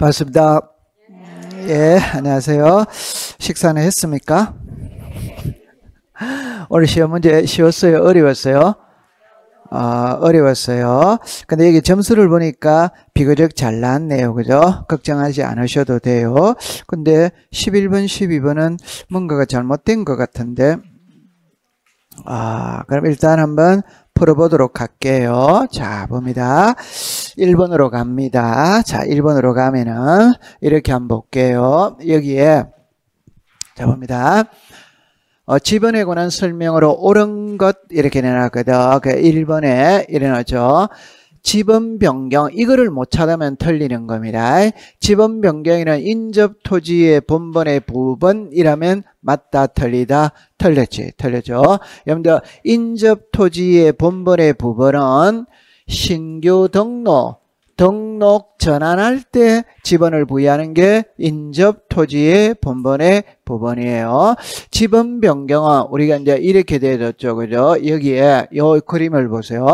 반갑습니다. 예, 예, 안녕하세요. 식사는 했습니까? 오늘 시험 문제 쉬웠어요? 어려웠어요? 아, 어려웠어요. 근데 여기 점수를 보니까 비교적 잘 나왔네요. 그죠? 걱정하지 않으셔도 돼요. 근데 11번, 12번은 뭔가가 잘못된 것 같은데. 아, 그럼 일단 한번 풀어보도록 할게요. 자, 봅니다. 1번으로 갑니다. 자, 1번으로 가면은 이렇게 한번 볼게요. 여기에 자 봅니다. 어, 지번에 관한 설명으로 옳은 것 이렇게 내놨거든. 그 1번에 일어나죠. 지번 변경 이거를 못 찾으면 틀리는 겁니다. 지번 변경이란 인접 토지의 본번의 부분이라면 맞다 틀리다 틀렸지 틀렸죠. 여러분들 인접 토지의 본번의 부분은 신규 등록, 등록 전환할 때 지번을 부여하는 게 인접 토지의 본번의 부분이에요. 지번 변경은 우리가 이제 이렇게 되어졌죠. 그죠? 여기에 요 그림을 보세요.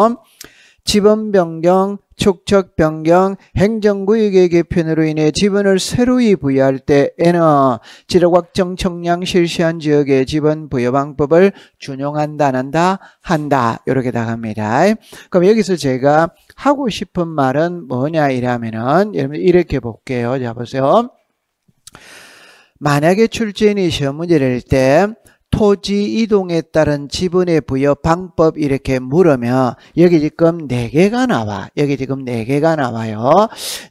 지번 변경, 축적 변경, 행정구역의 개편으로 인해 지번을 새로이 부여할 때에는 지력 확정 청량 실시한 지역의 지번 부여 방법을 준용한다, 한다, 한다 이렇게 나갑니다. 그럼 여기서 제가 하고 싶은 말은 뭐냐 이라면은 여러분 이렇게 볼게요. 자 보세요. 만약에 출제인이 시험 문제를 낼때 토지 이동에 따른 지분의 부여 방법 이렇게 물으면 여기 지금 4개가 나와. 여기 지금 4개가 나와요.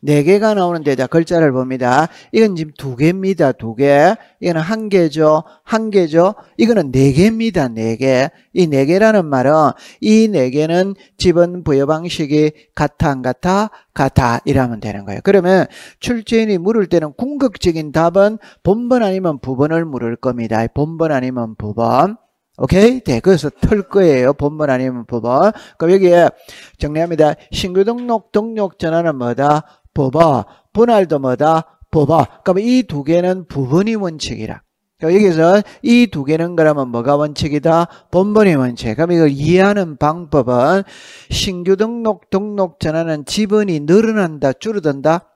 4개가 나오는데 자 글자를 봅니다. 이건 지금 2개입니다. 2개. 이거는 한 개죠. 한 개죠. 이거는 네 개입니다. 네 개. 이 네 개라는 말은 이 네 개는 지분 부여 방식이 같아 안 같아? 같아 이라면 되는 거예요. 그러면 출제인이 물을 때는 궁극적인 답은 본번 아니면 부번을 물을 겁니다. 본번 아니면 부번. 오케이? 네, 그래서 털 거예요. 본문 아니면 법원. 그럼 여기에 정리합니다. 신규 등록, 등록 전환은 뭐다? 법원. 분할도 뭐다? 법아. 그러면 이 두 개는 부분이 원칙이라. 그러니까 여기서 이 두 개는 그러면 뭐가 원칙이다? 본본이 원칙. 그럼 이걸 이해하는 방법은 신규 등록 등록 전환은 지분이 늘어난다, 줄어든다?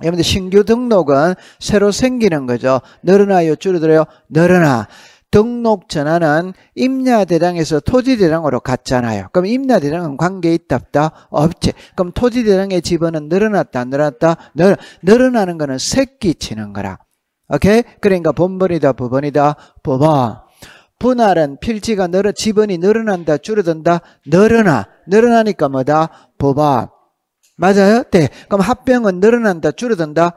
여러분들 신규 등록은 새로 생기는 거죠. 늘어나요, 줄어들어요? 늘어나. 등록 전환은 임야 대장에서 토지 대장으로 갔잖아요. 그럼 임야 대장은 관계 있다 없다? 없지. 그럼 토지 대장의 지분은 늘어났다 늘어났다? 늘, 늘어나는 거는 새끼 치는 거라. 오케이? 그러니까 본번이다 부번이다 부번. 분할은 필지가 늘어 지분이 늘어난다 줄어든다 늘어나 늘어나니까 뭐다 부번. 맞아요? 네. 그럼 합병은 늘어난다 줄어든다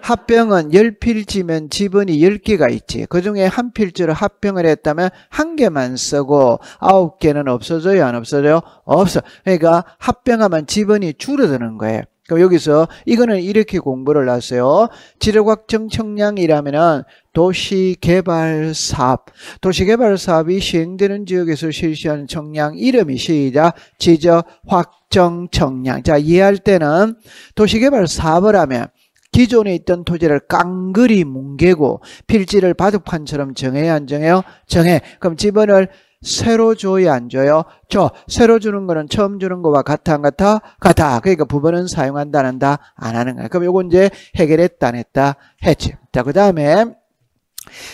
합병은 열필지면 지분이 열0개가 있지. 그 중에 한 필지로 합병을 했다면 한 개만 쓰고 아홉 개는 없어져요? 안 없어져요? 없어. 그러니까 합병하면 지분이 줄어드는 거예요. 그럼 여기서 이거는 이렇게 공부를 하세요. 지료확정 청량이라면은 도시개발사업. 도시개발사업이 시행되는 지역에서 실시한 청량 이름이 시작. 지적 확정 청량. 자, 이해할 때는 도시개발사업을 하면 기존에 있던 토지를 깡그리 뭉개고 필지를 바둑판처럼 정해야 안 정해요? 정해. 그럼 지번을 새로 줘야 안 줘요? 줘. 새로 주는 거는 처음 주는 거와 같아 안 같아? 같아. 그러니까 부분은 사용한다 안 한다? 안 하는 거야. 그럼 요건 이제 해결했다 안 했다? 했지. 자, 그 다음에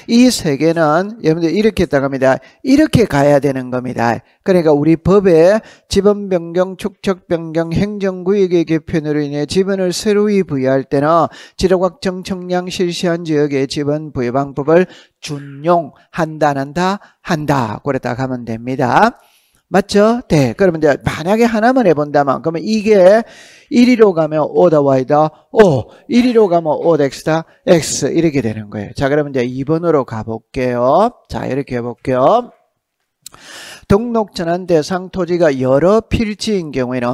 이 세계는 여러분들 예, 이렇게 따갑니다. 이렇게 가야 되는 겁니다. 그러니까 우리 법에 지번 변경, 축적 변경, 행정구역의 개편으로 인해 지번을 새로이 부여할 때는 지로각정 청량 실시한 지역의 지번 부여 방법을 준용한다는다 한다. 그랬다 가면 됩니다. 맞죠? 네. 그러면 이제 만약에 하나만 해본다면 그러면 이게 1위로 가면 오더와이다 오. 1위로 가면 오 O 스다 엑스. 이렇게 되는 거예요. 자 그러면 이제 2번으로 가볼게요. 자 이렇게 해볼게요. 등록 전환 대상 토지가 여러 필지인 경우에는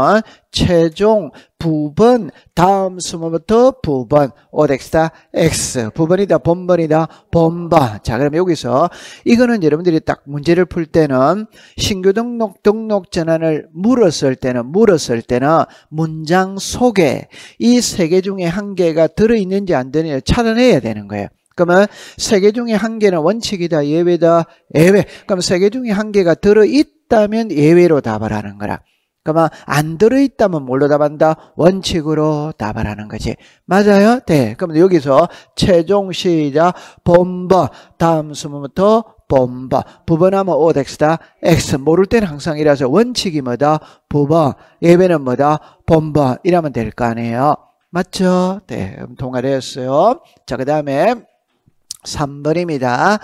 최종 부분 다음 수문부터 부분 오덱스다 X 부분이다 본번이다 본번 자 그럼 여기서 이거는 여러분들이 딱 문제를 풀 때는 신규 등록 등록 전환을 물었을 때는 물었을 때는 문장 속에 이 세 개 중에 한 개가 들어있는지 안 되는지 찾아내야 되는 거예요 그러면 세 개 중에 한 개는 원칙이다, 예외다, 예외. 그럼 세 개 중에 한 개가 들어있다면 예외로 답을 하는 거라. 그러면 안 들어있다면 뭘로 답한다? 원칙으로 답을 하는 거지. 맞아요? 네. 그럼 여기서 최종 시작 본번 다음 수문부터 본번 부번하면 덱스다 뭐 X 모를 때는 항상 이라서 원칙이 뭐다? 부번 예배는 뭐다? 본번 이라면 될 거 아니에요. 맞죠? 네. 동아리였어요. 자, 그 다음에 3번입니다.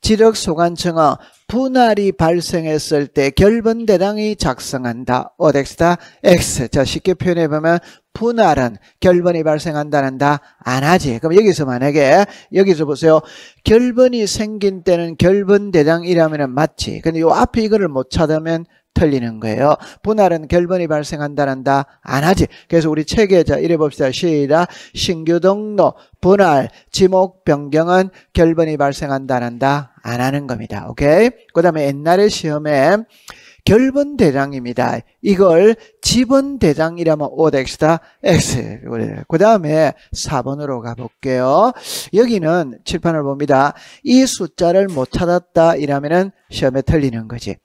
지력 소관청어 분할이 발생했을 때 결번 대량이 작성한다. 어덱스다 X. 자 쉽게 표현해 보면 분할은 결번이 발생한다는다 안 하지. 그럼 여기서 만약에 여기서 보세요. 결번이 생긴 때는 결번 대량이라면 맞지. 근데 요 앞에 이거를 못 찾으면 틀리는 거예요. 분할은 결번이 발생한다란다? 안 하지. 그래서 우리 책에 자 이래 봅시다. 시작. 신규 등록, 분할, 지목 변경은 결번이 발생한다란다? 안 하는 겁니다. 오케이? 그 다음에 옛날의 시험에 결번 대장입니다. 이걸 지번 대장이라면 오덱스다 X. 그 다음에 4번으로 가볼게요. 여기는 칠판을 봅니다. 이 숫자를 못 찾았다 이라면은 시험에 틀리는 거지.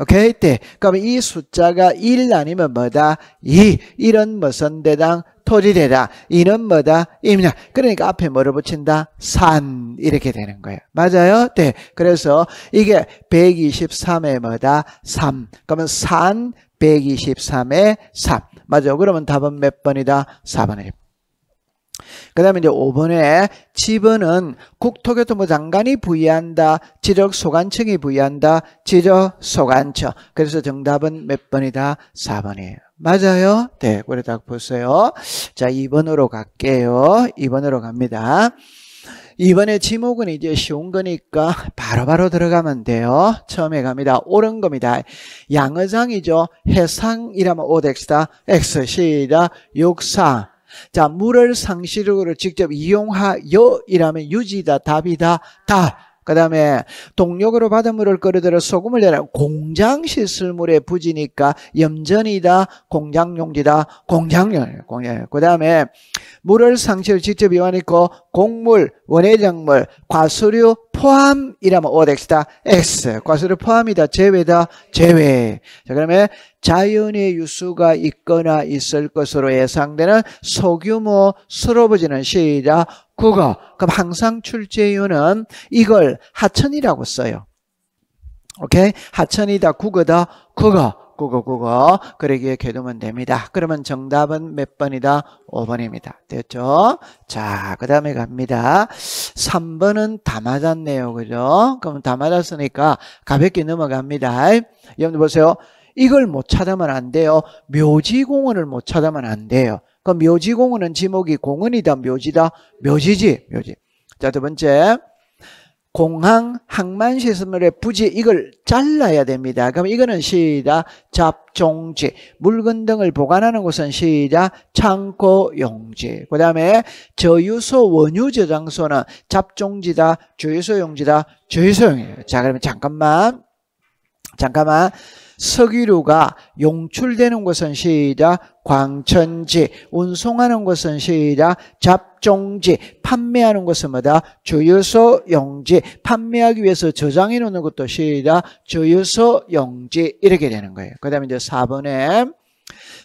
오케이 때 네. 그럼 이 숫자가 1 아니면 뭐다 2 이런 무슨 대당 토지대당 이는 뭐다 2입니다. 그러니까 앞에 뭐를 붙인다 산 이렇게 되는 거예요 맞아요 네 그래서 이게 123에 뭐다 3 그러면 산 123에 3 맞아요 그러면 답은 몇 번이다 4번이에요 그 다음에 이제 5번에 지번은 국토교통부 장관이 부의한다. 지적소관청이 부의한다. 지적소관청. 그래서 정답은 몇 번이다? 4번이에요. 맞아요? 네, 그래 딱 보세요. 자, 2번으로 갈게요. 2번으로 갑니다. 이번에 지목은 이제 쉬운 거니까 바로바로 바로 들어가면 돼요. 처음에 갑니다. 옳은 겁니다. 양의장이죠 해상이라면 오덱스다. 엑스시다 육상. 자, 물을 상시적으로 직접 이용하여 이라면 유지다, 답이다, 다. 그 다음에 동력으로 받은 물을 끓여들어 소금을 내라. 공장 시설물의 부지니까 염전이다, 공장용지다, 공장용, 공장. 그 다음에 물을 상시로 직접 이용하니까 곡물, 원예작물, 과수류 포함이라면 o 스다 엑스. 과수류 포함이다, 제외다, 제외. 자, 그러면 자연의 유수가 있거나 있을 것으로 예상되는 소규모 슬로브지는 시작 국어. 그럼 항상 출제유는 이걸 하천이라고 써요. 오케이? 하천이다, 국어다, 국어. 국어, 국어. 그러기에 개두면 됩니다. 그러면 정답은 몇 번이다? 5번입니다. 됐죠? 자, 그 다음에 갑니다. 3번은 다 맞았네요. 그죠? 그럼 다 맞았으니까 가볍게 넘어갑니다. 여러분 들 보세요. 이걸 못 찾으면 안 돼요. 묘지공원을 못 찾으면 안 돼요. 그 묘지공원은 지목이 공원이다, 묘지다, 묘지지, 묘지. 자, 두 번째. 공항 항만 시설물의 부지 이걸 잘라야 됩니다. 그럼 이거는 시다 잡종지 물건 등을 보관하는 곳은 시다 창고 용지 그 다음에 저유소 원유 저장소는 잡종지다 주유소 용지다 주유소용이에요. 자 그러면 잠깐만 잠깐만 석유류가 용출되는 것은 시작 광천지 운송하는 것은 시작 잡종지 판매하는 곳은 뭐다 주유소 용지 판매하기 위해서 저장해 놓는 것도 시작 주유소 용지 이렇게 되는 거예요. 그 다음에 이제 4번에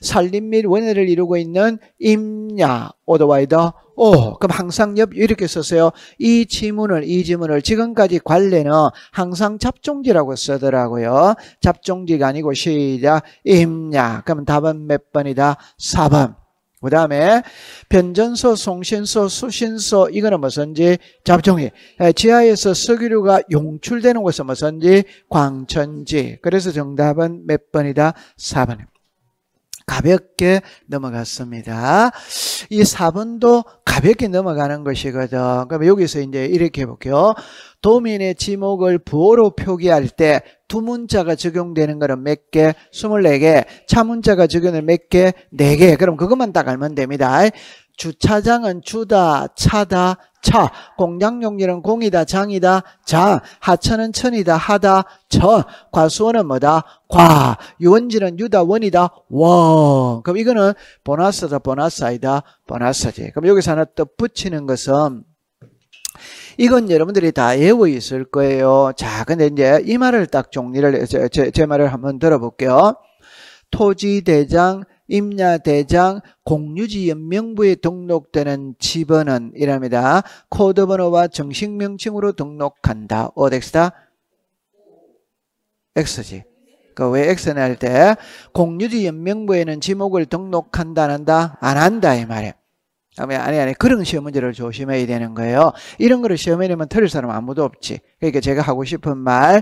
산림 및 원예를 이루고 있는 임야 오더와이더 오, 그럼 항상 옆 이렇게 쓰세요. 이 지문을 이 지문을 지금까지 관례는 항상 잡종지라고 쓰더라고요. 잡종지가 아니고 시작 임야. 그럼 답은 몇 번이다? 4번. 그 다음에 변전소, 송신소, 수신소 이거는 무슨지 잡종이 지하에서 석유류가 용출되는 곳은 무슨지 광천지 그래서 정답은 몇 번이다? 4번입니다. 가볍게 넘어갔습니다. 이 4번도 가볍게 넘어가는 것이거든. 그럼 여기서 이제 이렇게 해볼게요. 도민의 지목을 부호로 표기할 때 두문자가 적용되는 거는 몇 개? 24개. 차문자가 적용되몇 개? 4개. 그럼 그것만 딱 알면 됩니다. 주차장은 주다, 차다, 차. 공장용지는 공이다, 장이다, 장. 하천은 천이다, 하다, 천. 과수원은 뭐다? 과. 유원지는 유다, 원이다, 원. 그럼 이거는 보너스다, 보너스 아이다, 보너스지. 그럼 여기서 하나 또 붙이는 것은 이건 여러분들이 다 외워 있을 거예요. 자, 근데 이제 이 말을 딱 정리를, 제, 제, 제 말을 한번 들어볼게요. 토지대장, 임야대장, 공유지연명부에 등록되는 지은 이랍니다. 코드번호와 정식명칭으로 등록한다. 어덱스다? X지. 그왜 X는 할 때 공유지 연명부에는 지목을 등록한다 안 한다? 안 한다 이 말이에요. 아니, 아니, 그런 시험 문제를 조심해야 되는 거예요. 이런 거를 시험에 내면 틀릴 사람 아무도 없지. 그러니까 제가 하고 싶은 말.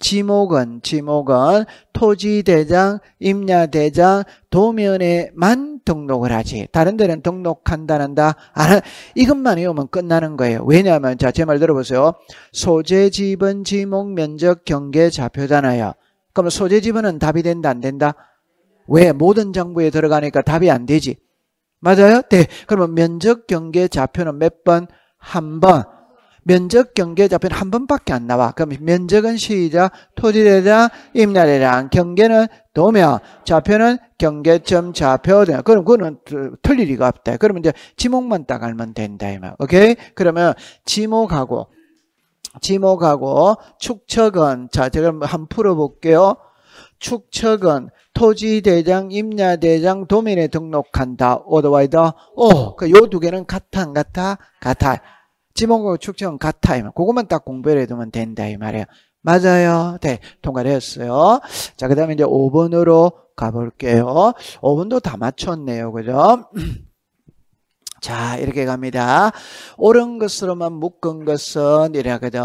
지목은, 지목은 토지대장, 임야대장, 도면에만 등록을 하지. 다른 데는 등록한다, 한다. 안 이것만 외우면 끝나는 거예요. 왜냐하면, 자, 제 말 들어보세요. 소재, 지분, 지목, 면적, 경계, 좌표잖아요. 그럼 소재, 지분은 답이 된다, 안 된다? 왜? 모든 정보에 들어가니까 답이 안 되지. 맞아요? 네. 그러면 면적 경계 좌표는 몇 번? 한 번. 면적 경계 좌표는 한 번밖에 안 나와. 그럼 면적은 시자 토지대랑 임나래랑 경계는 도면, 좌표는 경계점 좌표. 그럼 그거는 틀릴 리가 없다. 그러면 이제 지목만 딱 알면 된다. 오케이? 그러면 지목하고 지목하고 축척은 자 제가 한번 풀어볼게요. 축척은 토지대장, 임야대장, 도민에 등록한다. 오 t h 이 r w 그 요 두 개는 같아, 안 같아? 같아. 지목과 축적은 같아. 그것만 딱 공부를 해두면 된다. 이 말이에요. 맞아요. 네, 통과되었어요. 자, 그 다음에 이제 5번으로 가볼게요. 5번도 다 맞췄네요. 그죠? 자 이렇게 갑니다. 옳은 것으로만 묶은 것은 이래거든.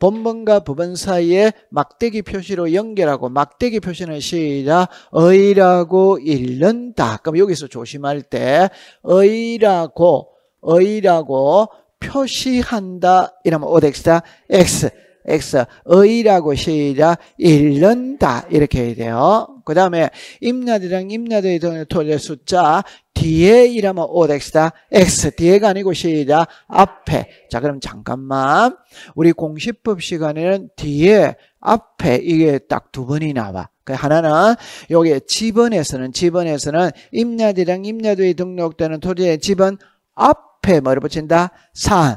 본문과 부분 사이에 막대기 표시로 연결하고 막대기 표시는 시작 의라고 읽는다. 그럼 여기서 조심할 때 의라고 의라고 표시한다 이러면 어덱다 X X 의라고 시작 읽는다 이렇게 해야 돼요. 그 다음에 임나들랑 임나들의 돈을 숫자 뒤에 이러면 오 OX다. X 뒤에가 아니고 시다 앞에. 자 그럼 잠깐만 우리 공식법 시간에는 뒤에 앞에 이게 딱 두 번이 나와. 그 하나는 여기 지번에서는 지번에서는 임야대랑 임야도에 등록되는 토지의 지번 앞에 뭐를 붙인다? 산.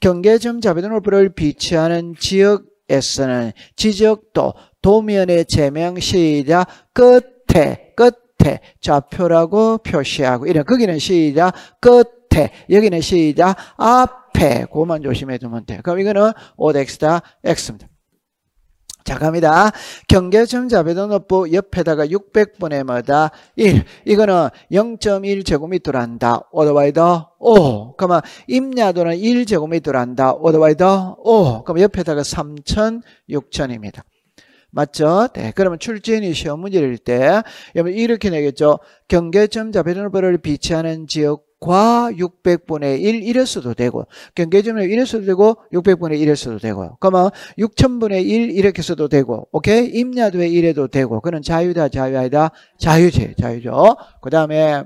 경계점 자비등록부를 비치하는 지역에서는 지적도 도면의 제명 시작 끝에 끝 끝에 좌표라고 표시하고 이런 거기는 시작 끝에 여기는 시작 앞에 그만 조심해 두면 돼. 그럼 이거는 5x다 x입니다. 자 갑니다. 경계점 자배도노부 옆에다가 600분의 뭐다 1 이거는 0.1제곱미터란다. 오더바이더 5 그러면 임야도는 1제곱미터란다. 오더바이더 5 그럼 옆에다가 3000 6000입니다. 맞죠? 네, 그러면 출제인이 시험 문제를 때 여러분 이렇게 내겠죠. 경계점 좌변호를 비치하는 지역과 600분의 1 이랬어도 되고 경계점을 이랬어도 되고 600분의 1에서도 되고 그러면 6000분의 1 이렇게 써도 되고 오케이? 임야도에 이래도 되고 그는 자유다 자유아이다 자유지 자유죠. 그 다음에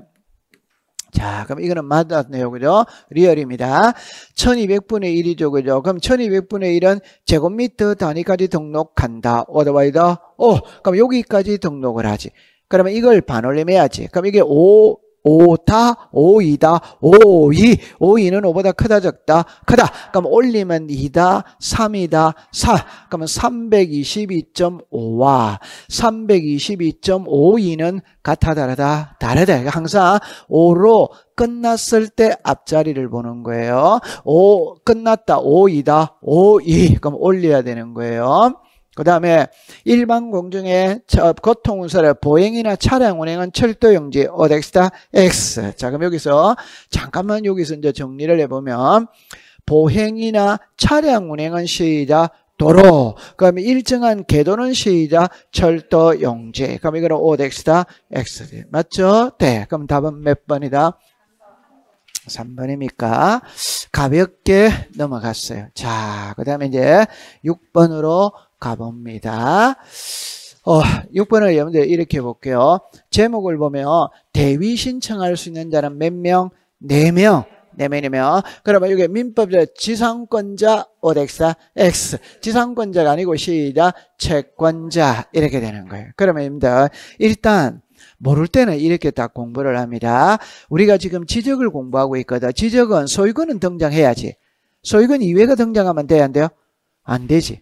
자, 그럼 이거는 맞았네요. 그죠? 리얼입니다. 1200분의 1이죠. 그죠? 그럼 1200분의 1은 제곱미터 단위까지 등록한다. 오더바이더. 오, 어, 그럼 여기까지 등록을 하지. 그러면 이걸 반올림해야지. 그럼 이게 5, 오다 오이다 오이 오이는 오보다 크다 적다 크다 그럼 올리면 2다 3이다 4 그러면 322.5와 322.52는 같아 다르다 다르다 그러니까 항상 5로 끝났을 때 앞자리를 보는 거예요 오 끝났다 오이다 오이 그럼 올려야 되는 거예요 그 다음에 일반 공중의 교통운설의 보행이나 차량 운행은 철도용지 어덱스타 X. 자 그럼 여기서 잠깐만 여기서 이제 정리를 해보면 보행이나 차량 운행은 시작 도로. 그럼 일정한 궤도는 시작 철도용지. 그럼 이거는 어덱스타 X. 맞죠? 네. 그럼 답은 몇 번이다? 3번입니까? 가볍게 넘어갔어요. 자, 그 다음에 이제 6번으로 가봅니다. 어, 6번을 여러분들 이렇게 볼게요. 제목을 보면 대위 신청할 수 있는 자는 몇 명? 4명. 4명이면 그러면 이게 민법적 지상권자 오덱사 X 지상권자가 아니고 시작 채권자 이렇게 되는 거예요. 그러면 여러분들 일단 모를 때는 이렇게 딱 공부를 합니다. 우리가 지금 지적을 공부하고 있거든. 지적은 소유권은 등장해야지. 소유권 이외가 등장하면 돼야 안 돼요? 안 되지.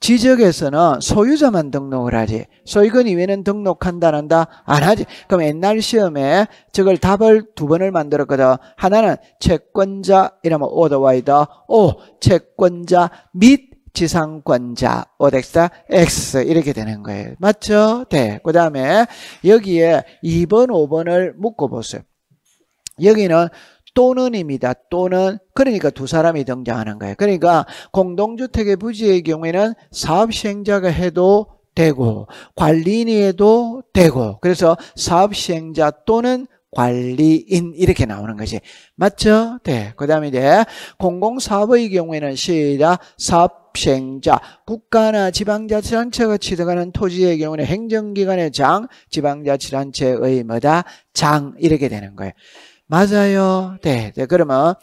지적에서는 소유자만 등록을 하지 소유권 이외는 등록한다 한다 안 하지 그럼 옛날 시험에 저걸 답을 두 번을 만들었거든 하나는 채권자 이러면 오더와이더 오 채권자 및 지상권자 오덱스다 X 이렇게 되는 거예요 맞죠? 네그 다음에 여기에 2번 5번을 묶어보세요 여기는 또는입니다. 또는 그러니까 두 사람이 등장하는 거예요. 그러니까 공동주택의 부지의 경우에는 사업 시행자가 해도 되고 관리인이 해도 되고 그래서 사업 시행자 또는 관리인 이렇게 나오는 것이 맞죠? 네. 그 다음에 이제 공공사업의 경우에는 시작 사업 시행자 국가나 지방자치단체가 취득하는 토지의 경우는 행정기관의 장 지방자치단체의 뭐다 장 이렇게 되는 거예요. 맞아요. 네. 네. 그러면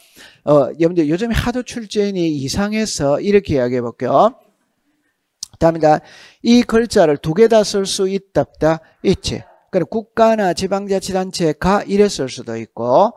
어, 여러분들 요즘에 하도 출제인이 이상해서 이렇게 이야기해 볼게요. 답니다. 이 글자를 두 개 다 쓸 수 있답다 있지. 그럼 국가나 지방자치단체가 이랬을 수도 있고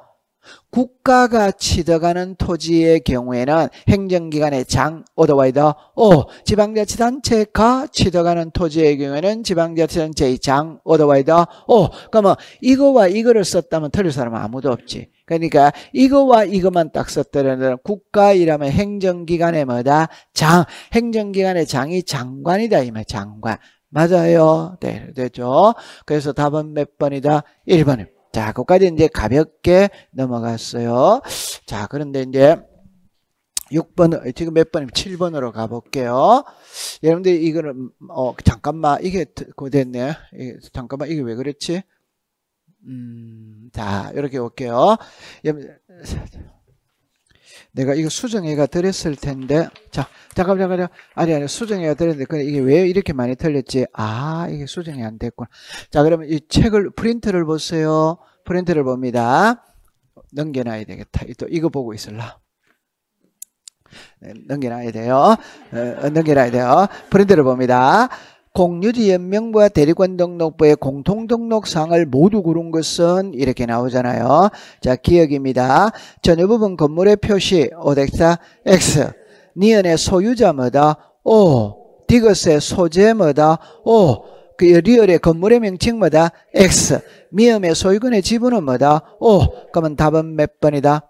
국가가 취득하는 토지의 경우에는 행정기관의 장, 오더와이더, 오, 지방자치단체가 취득하는 토지의 경우에는 지방자치단체의 장, 오더와이더, 오. 그러면 이거와 이거를 썼다면 틀릴 사람은 아무도 없지. 그러니까 이거와 이것만 딱 썼더라면 국가이라면 행정기관의 뭐다? 장, 행정기관의 장이 장관이다. 이말 장관. 맞아요. 네, 되죠. 그래서 답은 몇 번이다? 1번입니다. 자, 거까지 이제 가볍게 넘어갔어요. 자, 그런데 이제 6번, 지금 몇 번이면 7번으로 가볼게요. 여러분들 이거는, 음, 어, 잠깐만, 이게 고됐네. 잠깐만, 이게 왜 그랬지? 음, 자, 이렇게 올게요. 내가 이거 수정해가 드렸을 텐데 자 잠깐 잠깐 아니 아니 수정해가 드렸는데 근데 이게 왜 이렇게 많이 틀렸지 아 이게 수정이 안 됐구나 자 그러면 이 책을 프린트를 보세요 프린트를 봅니다 넘겨놔야 되겠다 또 이거 보고 있을라 네, 넘겨놔야 돼요 어, 어, 넘겨놔야 돼요 프린트를 봅니다 공유지연명부와 대리권등록부의 공통등록상을 모두 고른 것은 이렇게 나오잖아요. 자 기억입니다. 전유 부분 건물의 표시 오덱사 X 니은의 소유자마다 O 디귿의 소재마다 O 그 리얼의 건물의 명칭마다 X 미음의 소유권의 지분은 뭐다? O 그러면 답은 몇 번이다?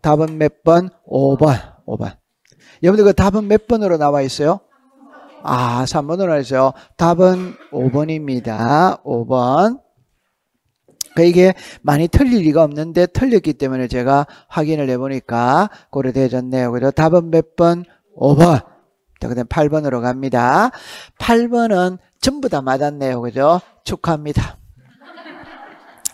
답은 몇 번? 5번 5번 여러분들 그 답은 몇 번으로 나와 있어요? 아, 3번으로 하죠. 답은 5번입니다. 5번. 그러니까 이게 많이 틀릴 리가 없는데 틀렸기 때문에 제가 확인을 해보니까 고려되어졌네요. 그래서 답은 몇 번? 5번. 자, 그 다음 8번으로 갑니다. 8번은 전부 다 맞았네요. 그죠? 축하합니다.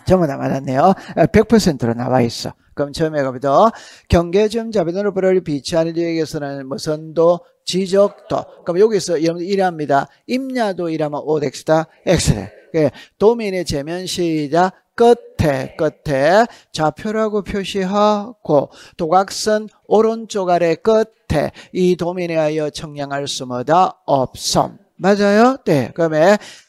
전부 다 맞았네요. 100%로 나와 있어. 그럼 처음에 가보죠. 경계점 자비노를 비치하는 지역에서는 무선도 지적도. 그럼 여기서 여러분 일합니다. 임야도 일하면 오덱스다엑스 예, 도민의 제면 시작 끝에 끝에 좌표라고 표시하고 도각선 오른쪽 아래 끝에 이 도민에 하여 청량할 수마다 없음. 맞아요? 네. 그다음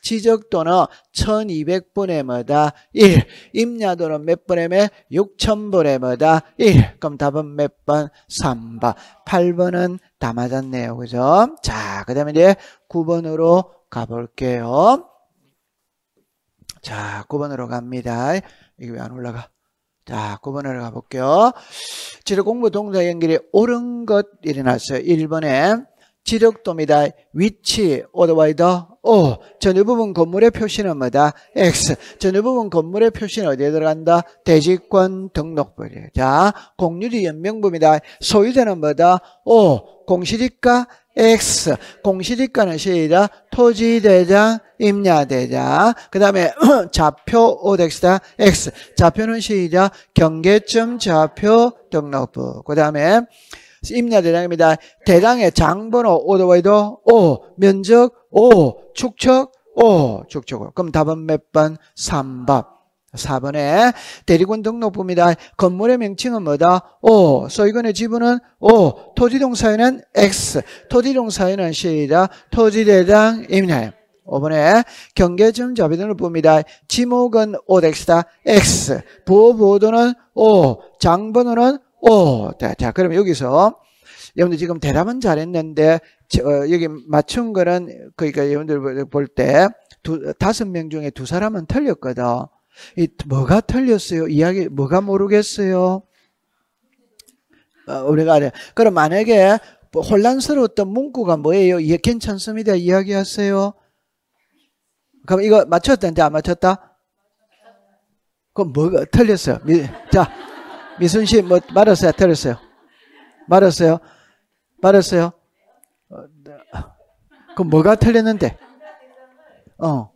지적도는 1200분에마다 1. 임야도는 몇 분에매? 6000분에마다 1. 그럼 답은 몇 번? 3번. 8번은 다 맞았네요. 그죠? 자, 그다음에 이제 9번으로 가볼게요. 자, 9번으로 갑니다. 이게 왜 안 올라가? 자, 9번으로 가볼게요. 지뢰 공부 동사 연결이 옳은 것 일어났어요. 1번에 지력도입니다. 위치, 오더와이더, O. 전유부분 건물의 표시는 뭐다? X. 전유부분 건물의 표시는 어디에 들어간다? 대지권 등록부에. 자, 공유지 연명부입니다. 소유자는 뭐다? O. 공시지가 X. 공시지가는 시이다. 토지대장, 임야대장. 그 다음에 좌표 ODX다. X. 좌표는 시이다. 경계점 좌표 등록부. 그 다음에 임야 대장입니다. 대장의 장번호 오더웨이도 오 면적 오 축척 오 축척 그럼 답은 몇 번? 3번 4번에 대리군 등록부입니다. 건물의 명칭은 뭐다? 오. 소유권의 지분은 오. 토지동 사유는 X. 토지동 사유는 시다. 토지대장 임야 5번에 경계점 자비등을 봅니다. 지목은 오덱스다 X. 부호보호도는 O. 장번호는 오, 어, 자, 자 그럼 여기서 여러분들 지금 대답은 잘했는데 저, 어, 여기 맞춘 거는 그러니까 여러분들 볼때 다섯 명 중에 두 사람은 틀렸거든. 이 뭐가 틀렸어요? 이야기 뭐가 모르겠어요? 어, 우리가 아래 그럼 만약에 혼란스러웠던 문구가 뭐예요? 이게 예, 괜찮습니다. 이야기하세요. 그럼 이거 맞췄던데 안 맞췄다? 그럼 뭐가 틀렸어요? 자. 미순 씨, 뭐, 말했어요 들었어요? 말했어요말했어요 어, 네. 그럼 뭐가 틀렸는데? 어.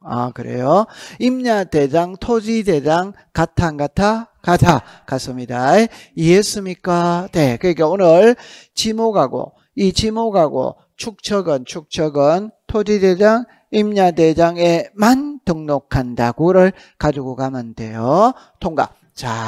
아, 그래요? 임야 대장, 토지 대장, 같아, 같아? 같아. 같습니다. 이해했습니까? 네. 그러니까 오늘 지목하고, 이 지목하고, 축척은, 축척은, 토지 대장, 임야 대장에만 등록한다고를 가지고 가면 돼요. 통과. 자.